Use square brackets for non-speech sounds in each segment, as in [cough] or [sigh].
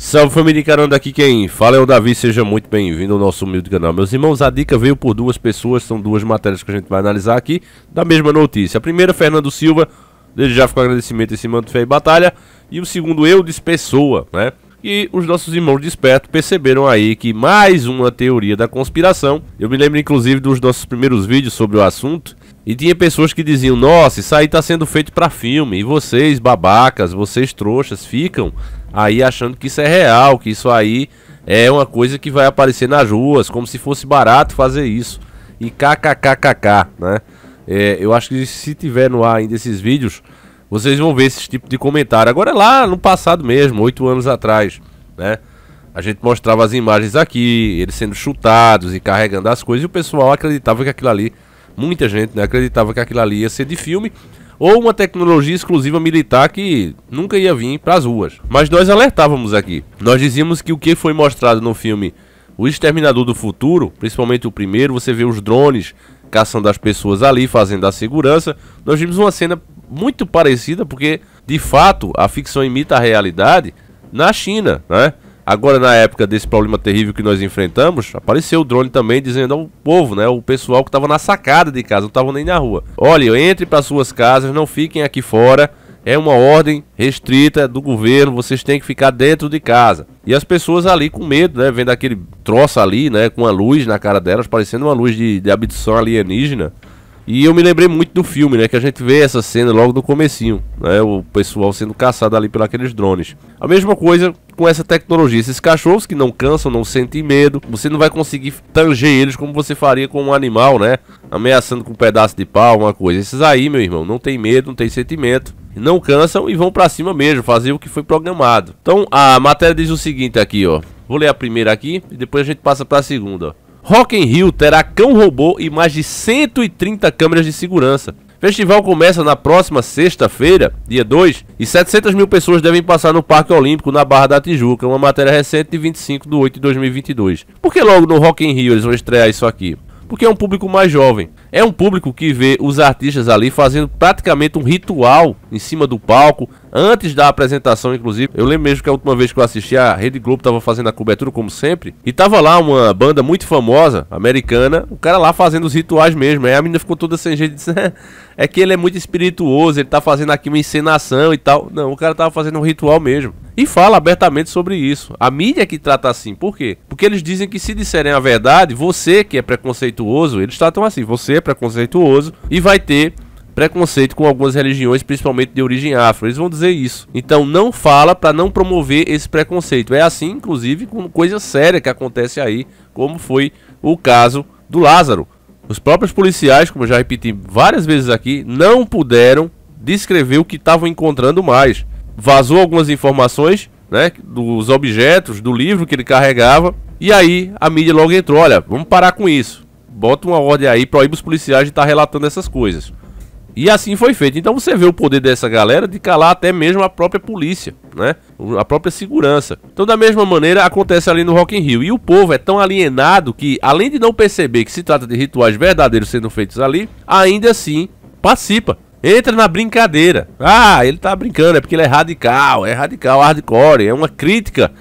Salve família encarando aqui quem fala é o Davi, seja muito bem-vindo ao nosso humilde canal. Meus irmãos, a dica veio por duas pessoas, são duas matérias que a gente vai analisar aqui da mesma notícia. A primeira, Fernando Silva, desde já ficou agradecimento em cima do Fé e Batalha, e o segundo, eu Pessoa, né? E os nossos irmãos despertos perceberam aí que mais uma teoria da conspiração. Eu me lembro inclusive dos nossos primeiros vídeos sobre o assunto. E tinha pessoas que diziam: Nossa, isso aí tá sendo feito para filme. E vocês, babacas, vocês trouxas, ficam aí achando que isso é real, que isso aí é uma coisa que vai aparecer nas ruas, como se fosse barato fazer isso. E kkkk, né? É, eu acho que se tiver no ar ainda esses vídeos, vocês vão ver esse tipo de comentário. Agora é lá no passado mesmo, oito anos atrás, né? A gente mostrava as imagens aqui, eles sendo chutados e carregando as coisas, e o pessoal acreditava que aquilo ali, muita gente né, acreditava que aquilo ali ia ser de filme, ou uma tecnologia exclusiva militar que nunca ia vir para as ruas. Mas nós alertávamos aqui. Nós dizíamos que o que foi mostrado no filme O Exterminador do Futuro, principalmente o primeiro, você vê os drones caçando as pessoas ali, fazendo a segurança. Nós vimos uma cena muito parecida, porque de fato a ficção imita a realidade na China, né? Agora, na época desse problema terrível que nós enfrentamos, apareceu o drone também dizendo ao povo, né? O pessoal que estava na sacada de casa, não estava nem na rua. Olha, entre para suas casas, não fiquem aqui fora. É uma ordem restrita do governo, vocês têm que ficar dentro de casa. E as pessoas ali com medo, né? Vendo aquele troço ali, né? Com a luz na cara delas, parecendo uma luz de, de abdução alienígena. E eu me lembrei muito do filme, né? Que a gente vê essa cena logo no comecinho, né? O pessoal sendo caçado ali por aqueles drones. A mesma coisa com essa tecnologia. Esses cachorros que não cansam, não sentem medo. Você não vai conseguir tanger eles como você faria com um animal, né? Ameaçando com um pedaço de pau, uma coisa. Esses aí, meu irmão, não tem medo, não tem sentimento. Não cansam e vão para cima mesmo, fazer o que foi programado. Então, a matéria diz o seguinte aqui, ó. Vou ler a primeira aqui e depois a gente passa para a segunda, ó. Rock in Rio terá cão robô e mais de 130 câmeras de segurança. Festival começa na próxima sexta-feira, dia 2, e 700 mil pessoas devem passar no Parque Olímpico na Barra da Tijuca, uma matéria recente de 25 de 8 de 2022. Por que logo no Rock in Rio eles vão estrear isso aqui? Porque é um público mais jovem. É um público que vê os artistas ali fazendo praticamente um ritual em cima do palco, antes da apresentação, inclusive. Eu lembro mesmo que a última vez que eu assisti, a Rede Globo estava fazendo a cobertura, como sempre, e tava lá uma banda muito famosa, americana, o cara lá fazendo os rituais mesmo. Aí a menina ficou toda sem jeito e disse: [laughs] É que ele é muito espirituoso, ele tá fazendo aqui uma encenação e tal. Não, o cara tava fazendo um ritual mesmo. E fala abertamente sobre isso. A mídia é que trata assim, por quê? Porque eles dizem que se disserem a verdade, você que é preconceituoso, eles tratam assim, você é preconceituoso e vai ter preconceito com algumas religiões, principalmente de origem afro. Eles vão dizer isso. Então não fala para não promover esse preconceito. É assim, inclusive, com coisa séria que acontece aí, como foi o caso do Lázaro. Os próprios policiais, como eu já repeti várias vezes aqui, não puderam descrever o que estavam encontrando mais. Vazou algumas informações, né, dos objetos, do livro que ele carregava, e aí a mídia logo entrou, olha, vamos parar com isso bota uma ordem aí, proíbe os policiais de estar tá relatando essas coisas. E assim foi feito. Então você vê o poder dessa galera de calar até mesmo a própria polícia, né? A própria segurança. Então da mesma maneira acontece ali no Rock in Rio. E o povo é tão alienado que além de não perceber que se trata de rituais verdadeiros sendo feitos ali, ainda assim participa. Entra na brincadeira. Ah, ele tá brincando, é porque ele é radical, é radical, hardcore, é uma crítica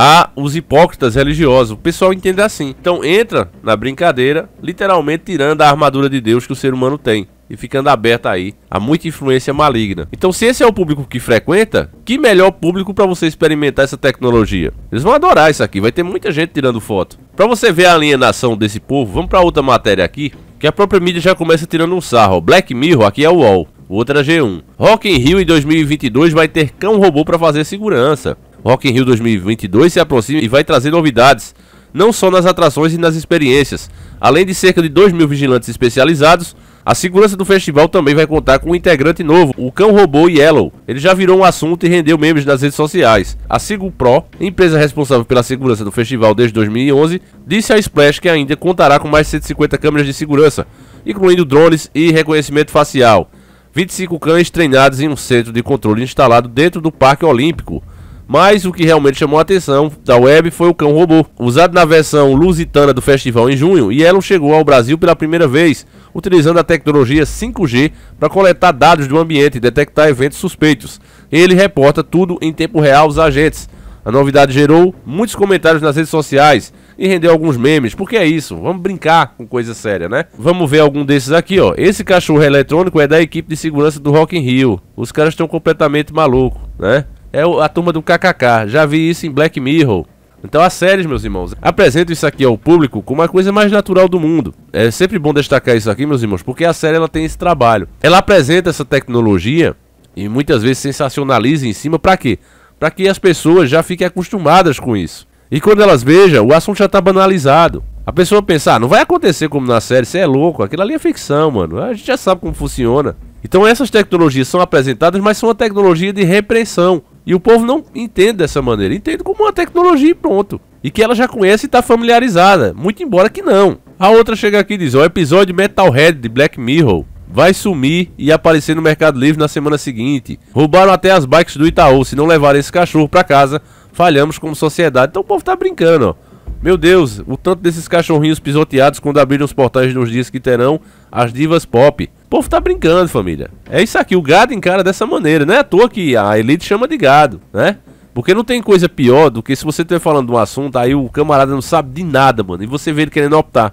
a os hipócritas religiosos. O pessoal entende assim. Então entra na brincadeira, literalmente tirando a armadura de Deus que o ser humano tem e ficando aberta aí a muita influência maligna. Então, se esse é o público que frequenta, que melhor público para você experimentar essa tecnologia? Eles vão adorar isso aqui, vai ter muita gente tirando foto. Para você ver a alienação desse povo, vamos para outra matéria aqui, que a própria mídia já começa tirando um sarro. Black Mirror aqui é o UOL. O outro é G1. Rock in Rio em 2022 vai ter cão robô para fazer segurança. Rock in Rio 2022 se aproxima e vai trazer novidades, não só nas atrações e nas experiências. Além de cerca de 2 mil vigilantes especializados, a segurança do festival também vai contar com um integrante novo, o cão robô Yellow. Ele já virou um assunto e rendeu memes nas redes sociais. A Sigo empresa responsável pela segurança do festival desde 2011, disse à Splash que ainda contará com mais 150 câmeras de segurança, incluindo drones e reconhecimento facial. 25 cães treinados em um centro de controle instalado dentro do Parque Olímpico. Mas o que realmente chamou a atenção da web foi o cão robô. Usado na versão lusitana do festival em junho, Yellow chegou ao Brasil pela primeira vez, utilizando a tecnologia 5G para coletar dados do ambiente e detectar eventos suspeitos. Ele reporta tudo em tempo real aos agentes. A novidade gerou muitos comentários nas redes sociais e rendeu alguns memes, porque é isso, vamos brincar com coisa séria, né? Vamos ver algum desses aqui, ó. Esse cachorro eletrônico é da equipe de segurança do Rock in Rio. Os caras estão completamente malucos, né? é a turma do KKK. Já vi isso em Black Mirror. Então as séries, meus irmãos, apresentam isso aqui ao público como a coisa mais natural do mundo. É sempre bom destacar isso aqui, meus irmãos, porque a série ela tem esse trabalho. Ela apresenta essa tecnologia e muitas vezes sensacionaliza em cima para quê? Para que as pessoas já fiquem acostumadas com isso. E quando elas vejam, o assunto já está banalizado. A pessoa pensar, ah, não vai acontecer como na série, você é louco, aquilo ali é ficção, mano. A gente já sabe como funciona. Então essas tecnologias são apresentadas, mas são uma tecnologia de repressão. E o povo não entende dessa maneira. Entende como uma tecnologia e pronto. E que ela já conhece e está familiarizada. Muito embora que não. A outra chega aqui e diz: o episódio Metalhead de Black Mirror vai sumir e aparecer no Mercado Livre na semana seguinte. Roubaram até as bikes do Itaú. Se não levarem esse cachorro para casa, falhamos como sociedade. Então o povo tá brincando, ó. Meu Deus, o tanto desses cachorrinhos pisoteados quando abriram os portais nos dias que terão as divas pop. O povo tá brincando, família. É isso aqui, o gado encara dessa maneira. Não é à toa que a elite chama de gado, né? Porque não tem coisa pior do que se você estiver falando de um assunto, aí o camarada não sabe de nada, mano, e você vê ele querendo optar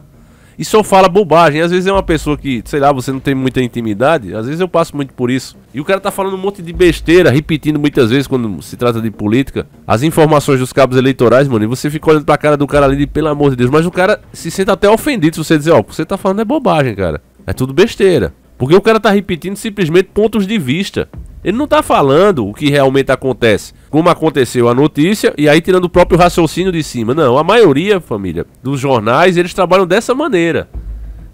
e só fala bobagem. Às vezes é uma pessoa que, sei lá, você não tem muita intimidade, às vezes eu passo muito por isso. E o cara tá falando um monte de besteira, repetindo muitas vezes quando se trata de política. As informações dos cabos eleitorais, mano, e você fica olhando pra cara do cara ali, de, pelo amor de Deus, mas o cara se sente até ofendido se você dizer, ó, oh, o que você tá falando é bobagem, cara. É tudo besteira. Porque o cara tá repetindo simplesmente pontos de vista. Ele não tá falando o que realmente acontece, como aconteceu a notícia, e aí tirando o próprio raciocínio de cima. Não, a maioria, família, dos jornais, eles trabalham dessa maneira.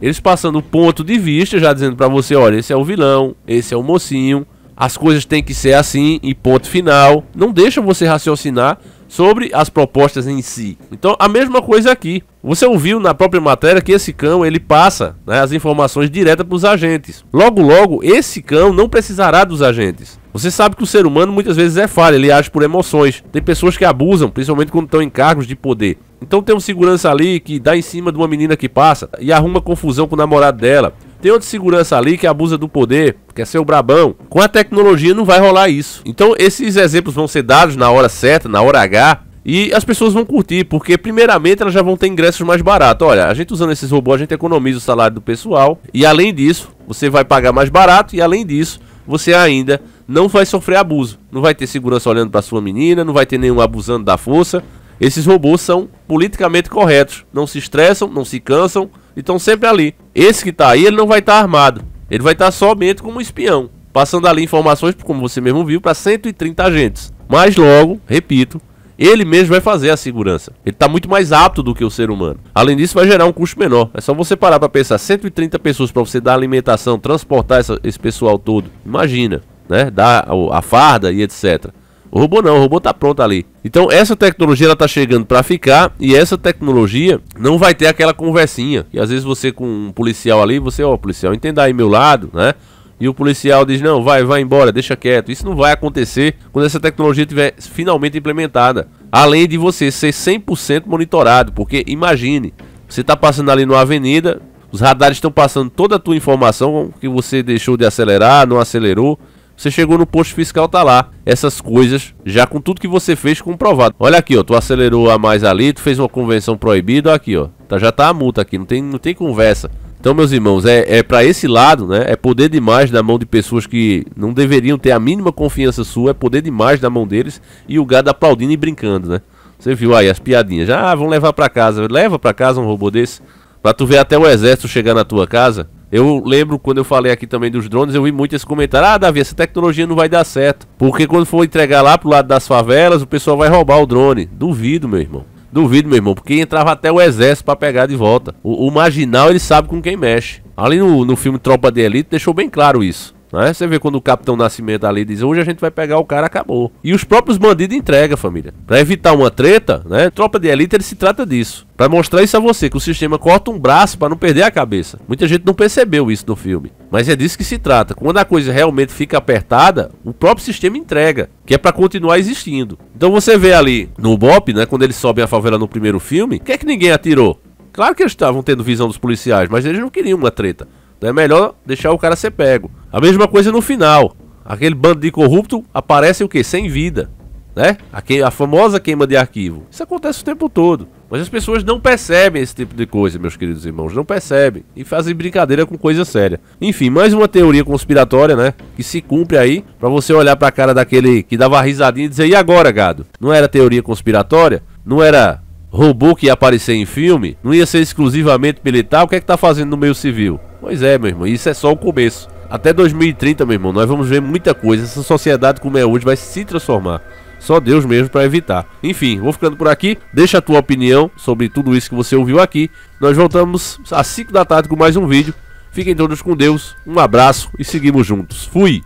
Eles passando ponto de vista, já dizendo para você, olha, esse é o vilão, esse é o mocinho, as coisas têm que ser assim e ponto final. Não deixa você raciocinar sobre as propostas em si. Então, a mesma coisa aqui. Você ouviu na própria matéria que esse cão ele passa né, as informações direto para os agentes. Logo, logo, esse cão não precisará dos agentes. Você sabe que o ser humano muitas vezes é falho, ele age por emoções. Tem pessoas que abusam, principalmente quando estão em cargos de poder. Então tem um segurança ali que dá em cima de uma menina que passa e arruma confusão com o namorado dela. Tem outro segurança ali que abusa do poder, quer é ser o brabão. Com a tecnologia não vai rolar isso. Então esses exemplos vão ser dados na hora certa, na hora H, e as pessoas vão curtir, porque primeiramente elas já vão ter ingressos mais baratos. Olha, a gente usando esses robôs, a gente economiza o salário do pessoal. E além disso, você vai pagar mais barato. E além disso, você ainda não vai sofrer abuso. Não vai ter segurança olhando para sua menina, não vai ter nenhum abusando da força. Esses robôs são politicamente corretos. Não se estressam, não se cansam estão sempre ali. Esse que tá aí, ele não vai estar tá armado. Ele vai estar tá somente como espião, passando ali informações, como você mesmo viu, para 130 agentes. Mas logo, repito, ele mesmo vai fazer a segurança. Ele está muito mais apto do que o ser humano. Além disso, vai gerar um custo menor. É só você parar para pensar, 130 pessoas para você dar alimentação, transportar essa, esse pessoal todo. Imagina, né? Dar a farda e etc. O robô não, o robô tá pronto ali. Então essa tecnologia ela tá chegando para ficar e essa tecnologia não vai ter aquela conversinha. E às vezes você com um policial ali, você, ó, oh, policial, entenda aí meu lado, né? E o policial diz: "Não, vai, vai embora, deixa quieto". Isso não vai acontecer quando essa tecnologia tiver finalmente implementada. Além de você ser 100% monitorado, porque imagine, você tá passando ali numa avenida, os radares estão passando toda a tua informação que você deixou de acelerar, não acelerou. Você chegou no posto fiscal, tá lá. Essas coisas, já com tudo que você fez comprovado. Olha aqui, ó. Tu acelerou a mais ali, tu fez uma convenção proibida, aqui, ó. Tá, já tá a multa aqui, não tem, não tem conversa. Então, meus irmãos, é, é para esse lado, né? É poder demais da mão de pessoas que não deveriam ter a mínima confiança sua, é poder demais da mão deles e o gado aplaudindo e brincando, né? Você viu aí as piadinhas? Já ah, vão levar para casa. Leva para casa um robô desse. Pra tu ver até o exército chegar na tua casa eu lembro quando eu falei aqui também dos drones, eu vi muito esse comentário: ah, Davi, essa tecnologia não vai dar certo. Porque quando for entregar lá pro lado das favelas, o pessoal vai roubar o drone. Duvido, meu irmão. Duvido, meu irmão, porque entrava até o exército para pegar de volta. O, o, marginal ele sabe com quem mexe. Ali no, no filme Tropa de Elite deixou bem claro isso. Né? Você vê quando o Capitão Nascimento ali diz: hoje a gente vai pegar o cara, acabou. E os próprios bandidos entregam, família. Para evitar uma treta, né? Tropa de elite ele se trata disso. Para mostrar isso a você, que o sistema corta um braço para não perder a cabeça. Muita gente não percebeu isso no filme. Mas é disso que se trata. Quando a coisa realmente fica apertada, o próprio sistema entrega, que é para continuar existindo. Então você vê ali no Bop, né? Quando eles sobem a favela no primeiro filme, o que é que ninguém atirou? Claro que eles estavam tendo visão dos policiais, mas eles não queriam uma treta. Então é melhor deixar o cara ser pego. A mesma coisa no final. Aquele bando de corrupto aparece o quê? Sem vida. Né? A, que, a famosa queima de arquivo. Isso acontece o tempo todo. Mas as pessoas não percebem esse tipo de coisa, meus queridos irmãos. Não percebem. E fazem brincadeira com coisa séria. Enfim, mais uma teoria conspiratória, né? Que se cumpre aí para você olhar pra cara daquele que dava risadinha e dizer: e agora, gado? Não era teoria conspiratória? Não era robô que ia aparecer em filme? Não ia ser exclusivamente militar? O que é que tá fazendo no meio civil? Pois é, meu irmão, isso é só o começo. Até 2030, meu irmão, nós vamos ver muita coisa. Essa sociedade como é hoje vai se transformar. Só Deus mesmo para evitar. Enfim, vou ficando por aqui. Deixa a tua opinião sobre tudo isso que você ouviu aqui. Nós voltamos às 5 da tarde com mais um vídeo. Fiquem todos com Deus. Um abraço e seguimos juntos. Fui!